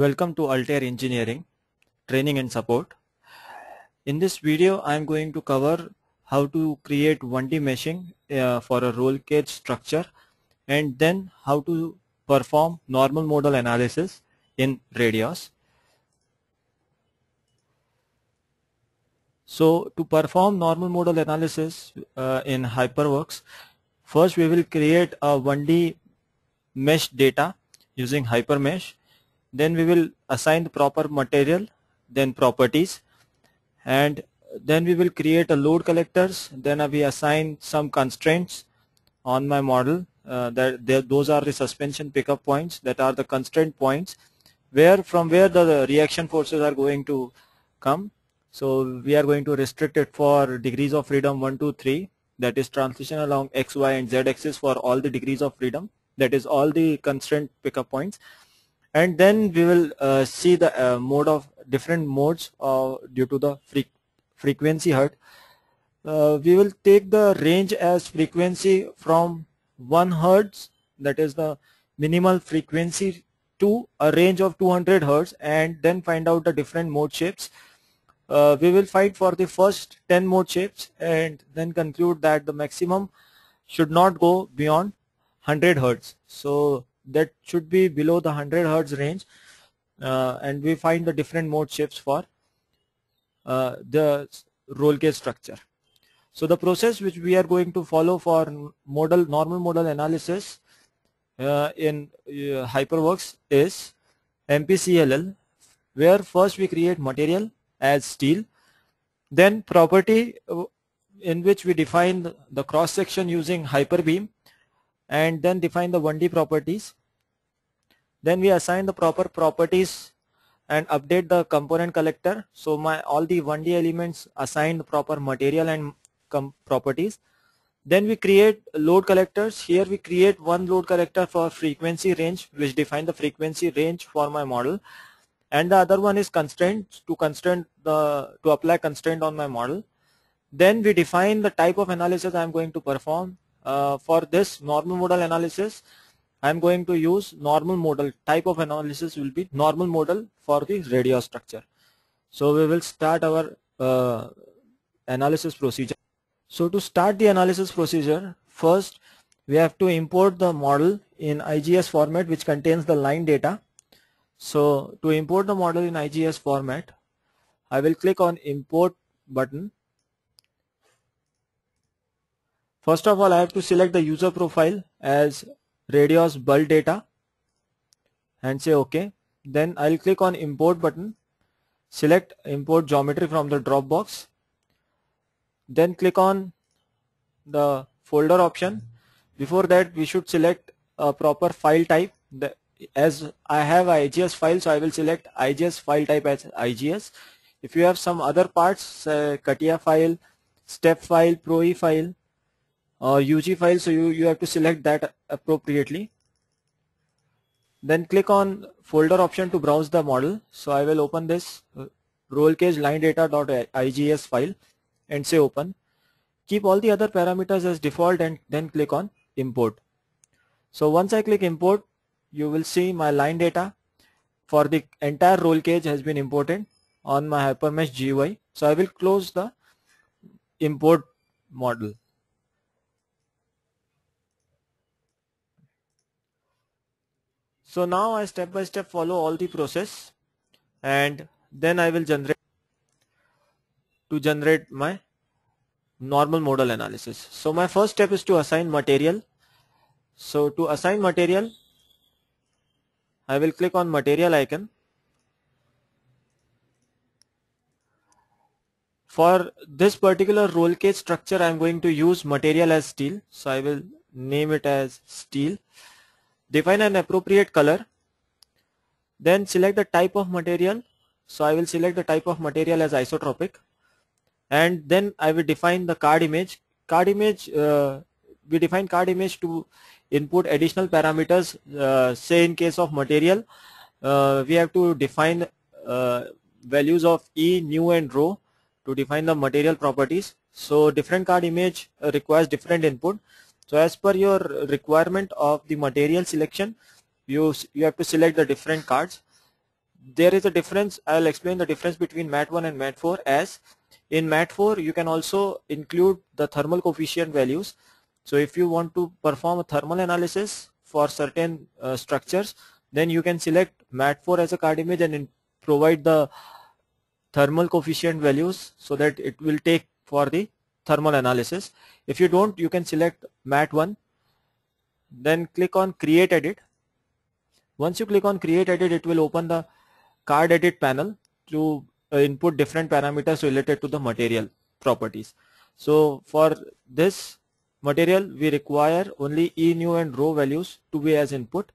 Welcome to Altair Engineering Training and Support. In this video I am going to cover how to create 1D meshing uh, for a roll cage structure and then how to perform normal model analysis in radios. So to perform normal model analysis uh, in Hyperworks, first we will create a 1D mesh data using Hypermesh then we will assign the proper material then properties and then we will create a load collectors then we assign some constraints on my model uh, that those are the suspension pickup points that are the constraint points where from where the, the reaction forces are going to come so we are going to restrict it for degrees of freedom 1 2 3 that is transition along x y and z axis for all the degrees of freedom that is all the constraint pickup points and then we will uh, see the uh, mode of different modes uh, due to the fre frequency hertz. Uh, we will take the range as frequency from 1 hertz that is the minimal frequency to a range of 200 hertz and then find out the different mode shapes. Uh, we will find for the first 10 mode shapes and then conclude that the maximum should not go beyond 100 hertz. So that should be below the 100 Hertz range uh, and we find the different mode shifts for uh, the roll cage structure. So the process which we are going to follow for model normal model analysis uh, in uh, HyperWorks is MPCLL where first we create material as steel then property uh, in which we define the cross section using hyperbeam and then define the 1D properties. Then we assign the proper properties and update the component collector. So my all the 1D elements assigned proper material and properties. Then we create load collectors. Here we create one load collector for frequency range which define the frequency range for my model and the other one is constraint to constraint the to apply constraint on my model. Then we define the type of analysis I am going to perform uh, for this normal modal analysis I am going to use normal model type of analysis will be normal model for the radio structure so we will start our uh, analysis procedure so to start the analysis procedure first we have to import the model in IGS format which contains the line data so to import the model in IGS format I will click on import button First of all, I have to select the user profile as Radio's bulk data and say OK. Then I'll click on import button, select import geometry from the drop box. Then click on the folder option. Before that, we should select a proper file type. The, as I have IGS file, so I will select IGS file type as IGS. If you have some other parts, say CATIA file, step file, ProE file, uh, UG file. So you, you have to select that appropriately. Then click on folder option to browse the model. So I will open this uh, roll cage line data. IGS file and say open. Keep all the other parameters as default and then click on import. So once I click import, you will see my line data for the entire roll cage has been imported on my hypermesh GUI. So I will close the import model. So now I step by step follow all the process and then I will generate to generate my normal modal analysis. So my first step is to assign material. So to assign material, I will click on material icon. For this particular roll cage structure, I'm going to use material as steel. So I will name it as steel Define an appropriate color. Then select the type of material. So I will select the type of material as isotropic. And then I will define the card image. Card image, uh, we define card image to input additional parameters. Uh, say in case of material, uh, we have to define uh, values of E, new and row to define the material properties. So different card image uh, requires different input. So as per your requirement of the material selection, you, you have to select the different cards. There is a difference, I'll explain the difference between MAT1 and MAT4 as in MAT4 you can also include the thermal coefficient values. So if you want to perform a thermal analysis for certain uh, structures, then you can select MAT4 as a card image and provide the thermal coefficient values so that it will take for the thermal analysis. If you don't, you can select MAT1, then click on create edit. Once you click on create edit, it will open the card edit panel to uh, input different parameters related to the material properties. So for this material, we require only E new and row values to be as input.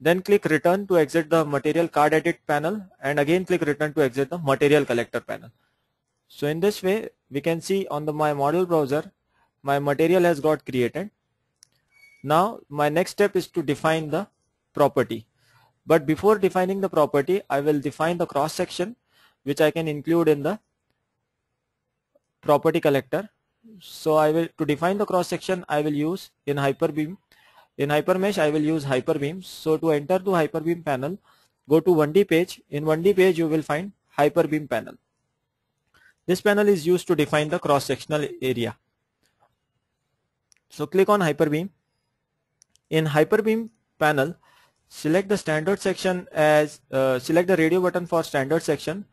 Then click return to exit the material card edit panel and again click return to exit the material collector panel. So in this way, we can see on the my model browser my material has got created now my next step is to define the property but before defining the property I will define the cross section which I can include in the property collector so I will to define the cross section I will use in hyperbeam in hypermesh I will use hyperbeam so to enter to hyperbeam panel go to 1d page in 1d page you will find hyperbeam panel this panel is used to define the cross-sectional area. So click on hyperbeam. In hyperbeam panel, select the standard section as, uh, select the radio button for standard section,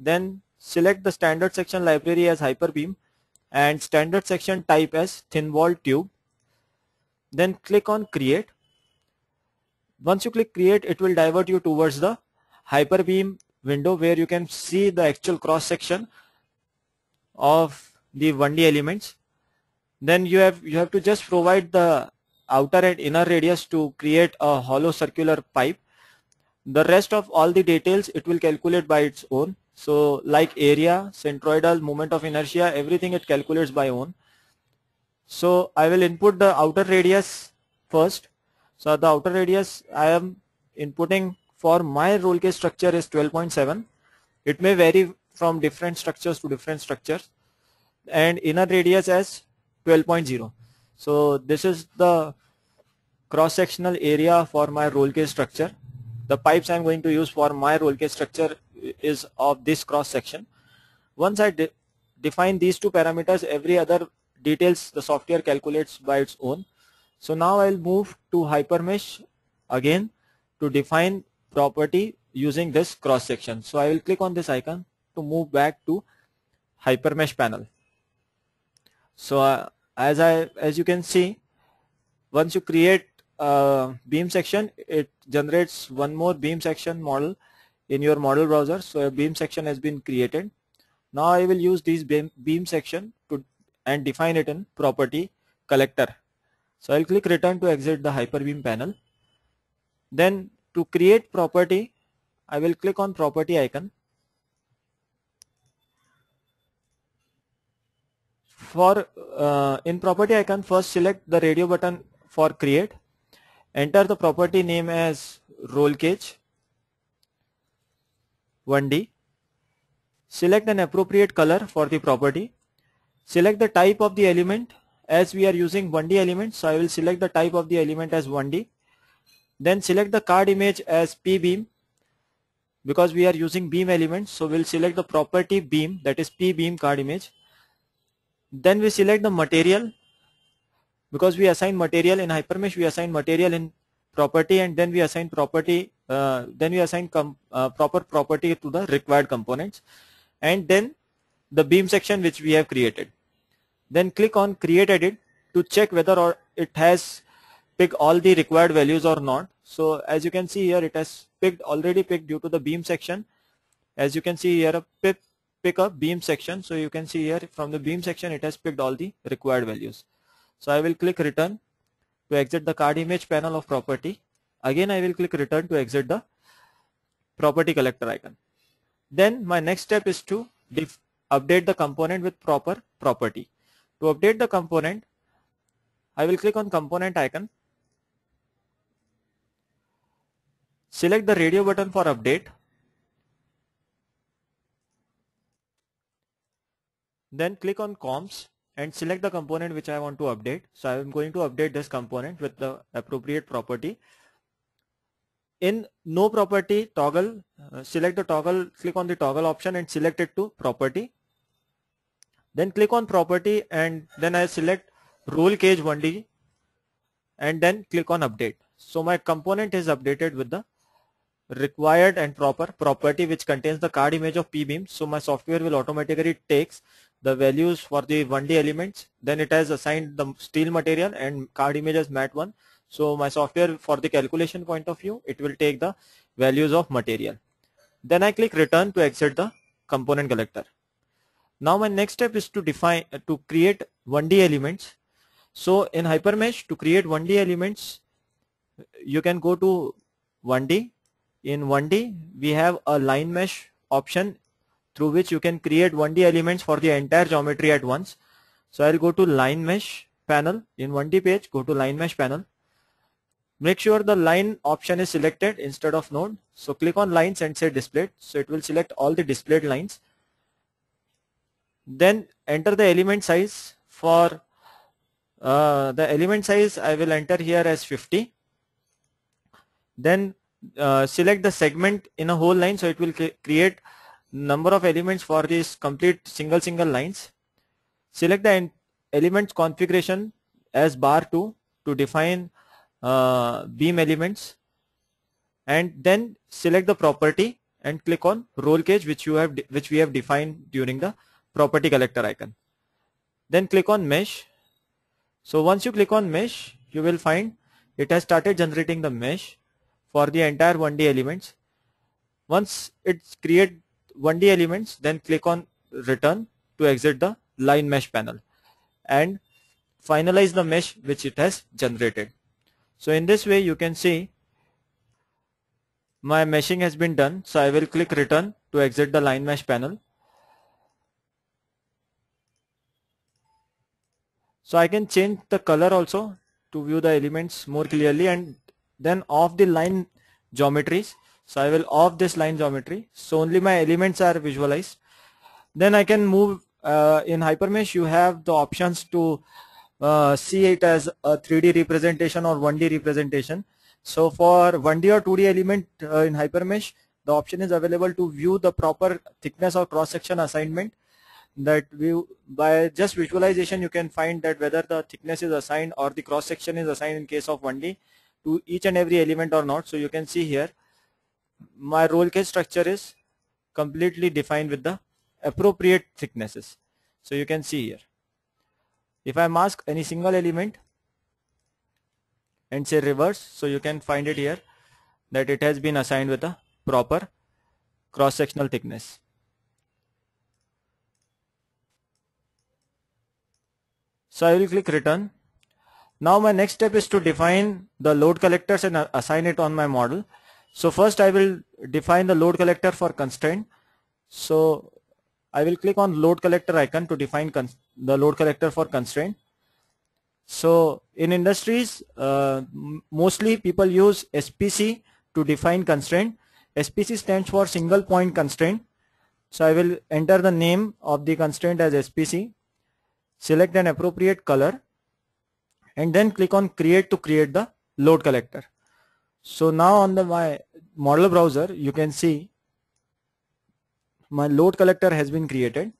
then select the standard section library as hyperbeam and standard section type as thin wall tube. Then click on create. Once you click create, it will divert you towards the hyperbeam window where you can see the actual cross section of the 1D elements then you have you have to just provide the outer and inner radius to create a hollow circular pipe the rest of all the details it will calculate by its own so like area centroidal moment of inertia everything it calculates by own so I will input the outer radius first so the outer radius I am inputting for my roll case structure is 12.7 it may vary from different structures to different structures and inner radius as 12.0 so this is the cross-sectional area for my roll cage structure the pipes I'm going to use for my roll cage structure is of this cross section once I de define these two parameters every other details the software calculates by its own so now I'll move to hypermesh again to define property using this cross section so I will click on this icon to move back to hypermesh panel. So uh, as I as you can see, once you create a beam section, it generates one more beam section model in your model browser. So a beam section has been created. Now I will use this beam, beam section to and define it in property collector. So I'll click return to exit the hyperbeam panel. Then to create property, I will click on property icon for uh, in property I can first select the radio button for create enter the property name as roll cage 1D select an appropriate color for the property select the type of the element as we are using 1D element so I will select the type of the element as 1D then select the card image as p-beam because we are using beam elements so we'll select the property beam that is p-beam card image then we select the material because we assign material in hypermesh, we assign material in property and then we assign property, uh, then we assign uh, proper property to the required components and then the beam section which we have created. Then click on create edit to check whether or it has picked all the required values or not. So as you can see here it has picked already picked due to the beam section. As you can see here a pip pick up beam section so you can see here from the beam section it has picked all the required values so I will click return to exit the card image panel of property again I will click return to exit the property collector icon then my next step is to update the component with proper property to update the component I will click on component icon select the radio button for update Then click on comps and select the component which I want to update. So I'm going to update this component with the appropriate property. In no property toggle, uh, select the toggle, click on the toggle option and select it to property. Then click on property and then I select roll cage 1D and then click on update. So my component is updated with the required and proper property which contains the card image of beam. So my software will automatically takes the values for the 1D elements. Then it has assigned the steel material and card image as mat1. So my software for the calculation point of view, it will take the values of material. Then I click return to exit the component collector. Now my next step is to define, uh, to create 1D elements. So in Hypermesh to create 1D elements, you can go to 1D. In 1D, we have a line mesh option through which you can create 1D elements for the entire geometry at once. So I'll go to line mesh panel in 1D page, go to line mesh panel. Make sure the line option is selected instead of node. So click on lines and say displayed. So it will select all the displayed lines. Then enter the element size for uh, the element size I will enter here as 50. Then uh, select the segment in a whole line so it will create number of elements for this complete single single lines. Select the element configuration as bar 2 to define uh, beam elements and then select the property and click on roll cage which you have which we have defined during the property collector icon then click on mesh so once you click on mesh you will find it has started generating the mesh for the entire 1d elements once it create 1D elements, then click on return to exit the line mesh panel and finalize the mesh which it has generated. So in this way you can see my meshing has been done. So I will click return to exit the line mesh panel. So I can change the color also to view the elements more clearly and then off the line geometries so I will off this line geometry. So only my elements are visualized. Then I can move uh, in Hypermesh. You have the options to uh, see it as a 3D representation or 1D representation. So for 1D or 2D element uh, in Hypermesh, the option is available to view the proper thickness or cross-section assignment that view by just visualization you can find that whether the thickness is assigned or the cross section is assigned in case of 1D to each and every element or not so you can see here my roll cage structure is completely defined with the appropriate thicknesses. So you can see here. If I mask any single element and say reverse, so you can find it here that it has been assigned with a proper cross-sectional thickness. So I will click return. Now my next step is to define the load collectors and assign it on my model. So first I will define the load collector for constraint. So I will click on load collector icon to define the load collector for constraint. So in industries, uh, mostly people use SPC to define constraint. SPC stands for single point constraint. So I will enter the name of the constraint as SPC, select an appropriate color and then click on create to create the load collector. So now on the my model browser, you can see my load collector has been created.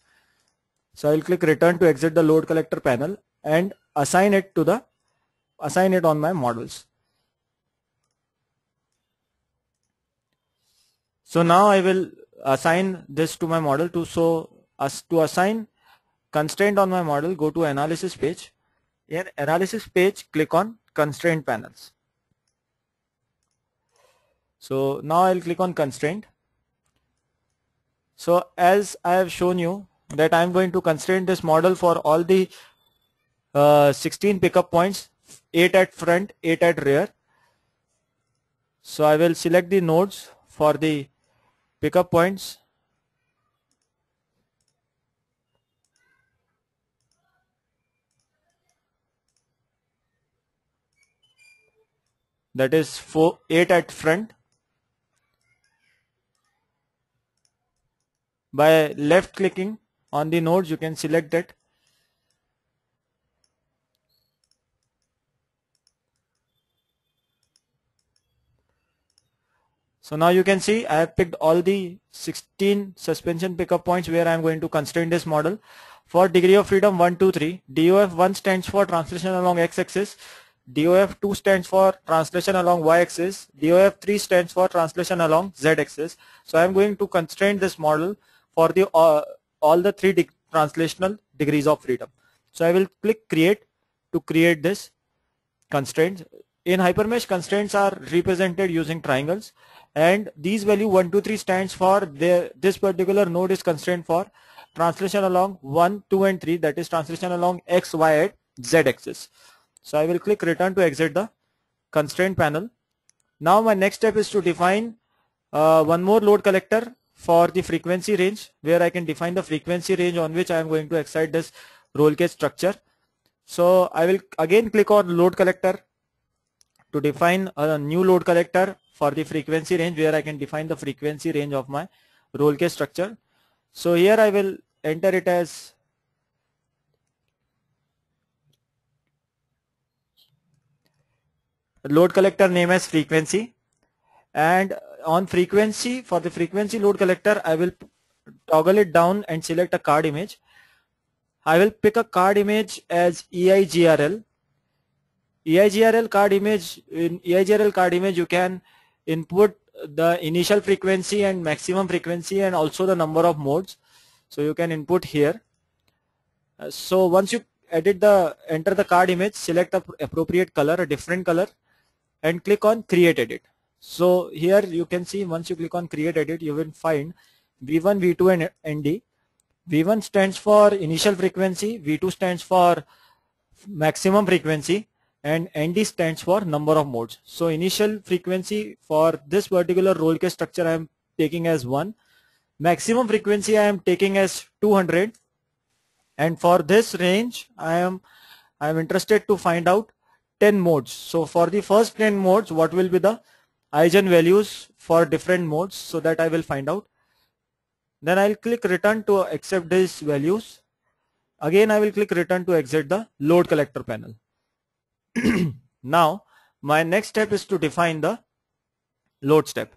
So I'll click return to exit the load collector panel and assign it to the assign it on my models. So now I will assign this to my model to so as to assign constraint on my model go to analysis page in analysis page click on constraint panels so now I'll click on constraint. So as I have shown you that I'm going to constrain this model for all the uh, 16 pickup points, 8 at front, 8 at rear. So I will select the nodes for the pickup points. That is four, 8 at front, by left clicking on the nodes you can select that So now you can see I have picked all the 16 suspension pickup points where I am going to constrain this model. For degree of freedom 1, 2, 3, DOF 1 stands for translation along x-axis, DOF 2 stands for translation along y-axis, DOF 3 stands for translation along z-axis. So I am going to constrain this model for the uh, all the three de translational degrees of freedom. So I will click create to create this constraints. In hypermesh constraints are represented using triangles and these value 1, 2, 3 stands for the, this particular node is constrained for translation along 1, 2 and 3 that is translation along x, y and z axis. So I will click return to exit the constraint panel. Now my next step is to define uh, one more load collector for the frequency range where I can define the frequency range on which I am going to excite this roll cage structure. So I will again click on load collector to define a new load collector for the frequency range where I can define the frequency range of my roll cage structure. So here I will enter it as load collector name as frequency and on frequency for the frequency load collector I will toggle it down and select a card image I will pick a card image as EIGRL EIGRL card image in EIGRL card image you can input the initial frequency and maximum frequency and also the number of modes so you can input here uh, so once you edit the enter the card image select the appropriate color a different color and click on create edit so here you can see once you click on create edit you will find V1, V2 and ND. V1 stands for initial frequency, V2 stands for maximum frequency and ND stands for number of modes. So initial frequency for this particular roll case structure I am taking as 1. Maximum frequency I am taking as 200 and for this range I am I am interested to find out 10 modes. So for the first 10 modes what will be the eigen values for different modes so that I will find out. Then I'll click return to accept these values. Again, I will click return to exit the load collector panel. now, my next step is to define the load step.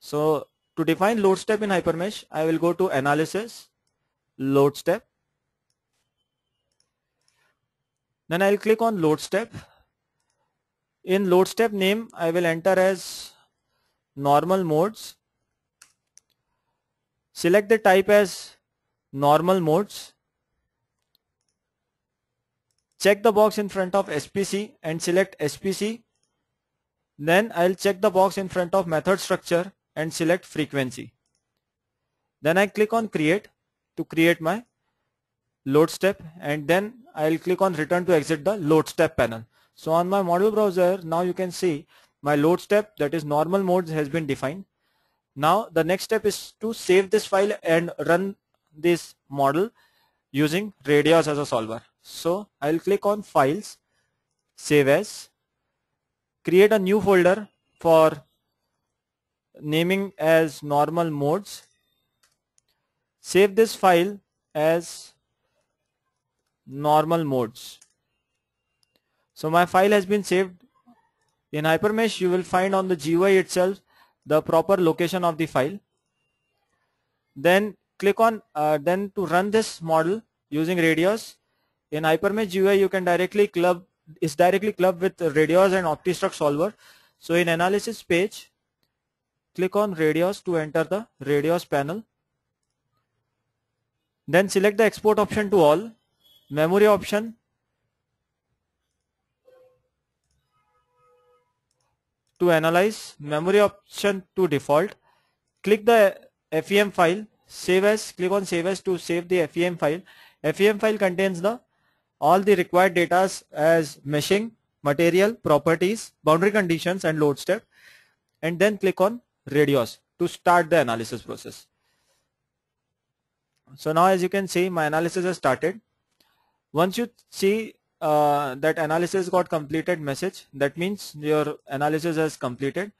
So to define load step in Hypermesh, I will go to analysis, load step. Then I'll click on load step in load step name I will enter as normal modes select the type as normal modes check the box in front of SPC and select SPC then I'll check the box in front of method structure and select frequency then I click on create to create my load step and then I'll click on return to exit the load step panel so on my model browser, now you can see my load step that is normal modes has been defined. Now the next step is to save this file and run this model using Radios as a solver. So I'll click on files, save as, create a new folder for naming as normal modes. Save this file as normal modes. So my file has been saved. In Hypermesh you will find on the GUI itself the proper location of the file. Then click on uh, then to run this model using radios. In Hypermesh GUI you can directly club is directly clubbed with radios and OptiStruct solver. So in analysis page click on radios to enter the radios panel. Then select the export option to all, memory option to analyze memory option to default click the FEM file save as click on save as to save the FEM file FEM file contains the all the required data as meshing material properties boundary conditions and load step and then click on radius to start the analysis process so now as you can see my analysis has started once you see uh, that analysis got completed message that means your analysis has completed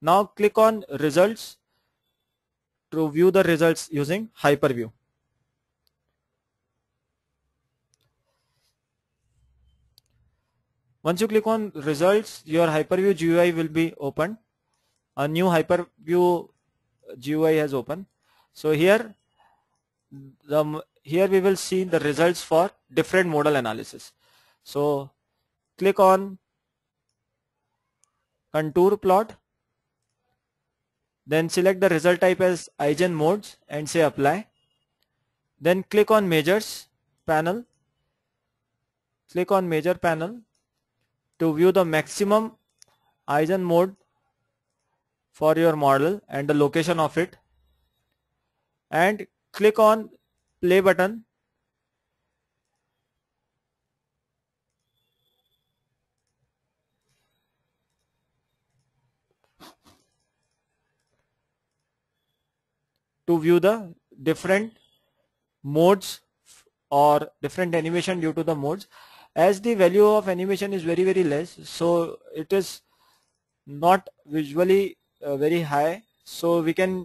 now click on results to view the results using hyperview once you click on results your hyperview GUI will be opened a new hyperview GUI has opened so here the, here we will see the results for different modal analysis so click on contour plot then select the result type as eigen modes and say apply then click on measures panel click on measure panel to view the maximum eigen mode for your model and the location of it and click on play button to view the different modes or different animation due to the modes as the value of animation is very very less so it is not visually uh, very high so we can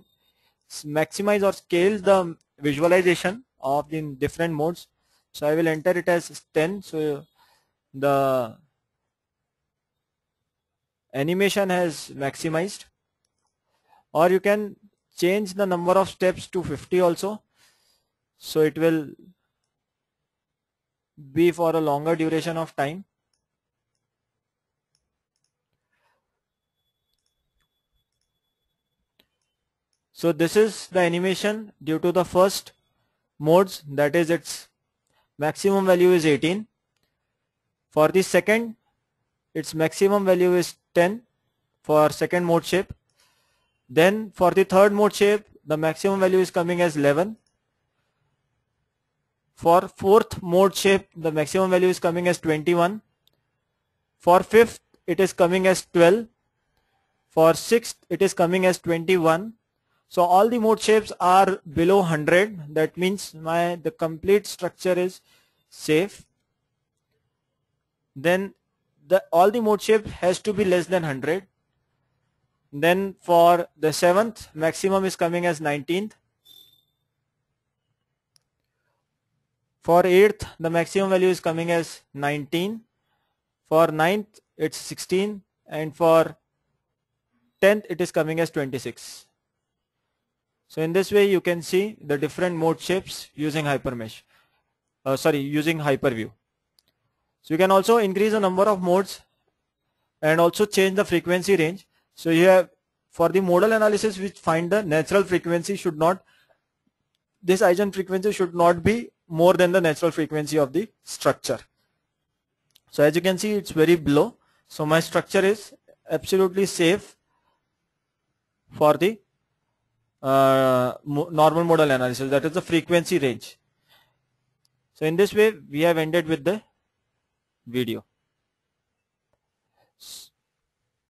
maximize or scale the visualization of the different modes so I will enter it as 10 so the animation has maximized or you can change the number of steps to 50 also so it will be for a longer duration of time so this is the animation due to the first modes that is its maximum value is 18 for the second its maximum value is 10 for second mode shape then for the third mode shape, the maximum value is coming as 11. For fourth mode shape, the maximum value is coming as 21. For fifth, it is coming as 12. For sixth, it is coming as 21. So all the mode shapes are below 100. That means my the complete structure is safe. Then the all the mode shape has to be less than 100. Then for the 7th, maximum is coming as 19th. For 8th, the maximum value is coming as 19. For 9th, it's 16. And for 10th, it is coming as 26. So in this way, you can see the different mode shapes using hypermesh. Uh, sorry, using hyperview. So you can also increase the number of modes and also change the frequency range so here for the modal analysis which find the natural frequency should not, this eigen frequency should not be more than the natural frequency of the structure. So as you can see it's very below. So my structure is absolutely safe for the uh, normal modal analysis that is the frequency range. So in this way we have ended with the video.